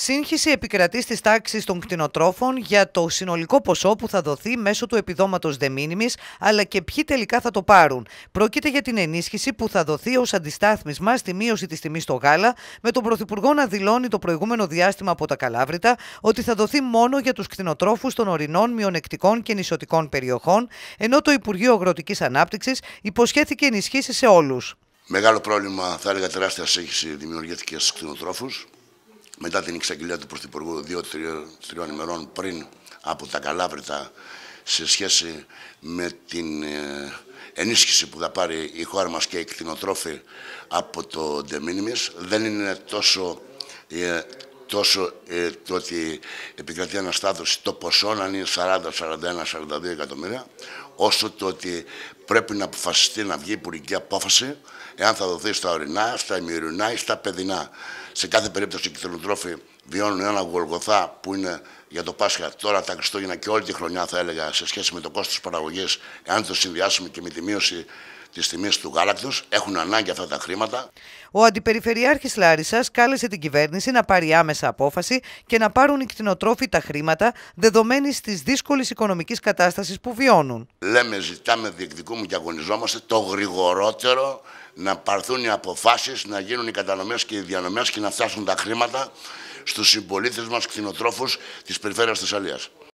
Σύγχυση επικρατεί στις τάξεις των κτηνοτρόφων για το συνολικό ποσό που θα δοθεί μέσω του επιδόματος δεμήνυμη, αλλά και ποιοι τελικά θα το πάρουν. Πρόκειται για την ενίσχυση που θα δοθεί ως αντιστάθμισμα στη μείωση της τιμής στο γάλα, με τον Πρωθυπουργό να δηλώνει το προηγούμενο διάστημα από τα Καλάβρητα ότι θα δοθεί μόνο για τους κτηνοτρόφους των ορεινών, μειονεκτικών και νησιωτικών περιοχών, ενώ το Υπουργείο Αγροτικής Ανάπτυξης υποσχέθηκε ενισχύσεις σε όλους. Μεγάλο πρόβλημα, θα έλεγα τεράστια σύγχυση δημιουργήθηκε στους κτηνοτρόφους μετά την εξαγγελία του Πρωθυπουργού δύο-τριών ημερών πριν από τα Καλάβρητα σε σχέση με την ε, ενίσχυση που θα πάρει η χώρα μας και οι κτηνοτρόφοι από το De Δεν είναι τόσο ε, τόσο ε, το ότι επικρατεί αναστάτωση το ποσό να είναι 40, 41, 42 εκατομμύρια, όσο το ότι πρέπει να αποφασιστεί να βγει υπουργική απόφαση εάν θα δοθεί στα ορεινά, στα ημιουρινά ή στα παιδινά. Σε κάθε περίπτωση οι κυκλοτρόφοι βιώνουν ένα γολγοθά που είναι για το Πάσχα τώρα τα Χριστούγεννα και όλη τη χρονιά θα έλεγα σε σχέση με το κόστος παραγωγής, εάν το συνδυάσουμε και με τη μείωση τη τιμή του γάλακτος. Έχουν ανάγκη αυτά τα χρήματα. Ο Αντιπεριφερειάρχης Λάρισας κάλεσε την κυβέρνηση να πάρει άμεσα απόφαση και να πάρουν οι κτηνοτρόφοι τα χρήματα δεδομένης της δύσκολης οικονομικής κατάστασης που βιώνουν. Λέμε, ζητάμε, διεκδικούμε και αγωνιζόμαστε το γρηγορότερο να πάρθουν οι αποφάσεις, να γίνουν οι κατανομές και οι διανομές και να φτάσουν τα χρήματα στους συμπολίτε μας κτηνοτρόφους της Περιφέρειας Θεσσαλίας.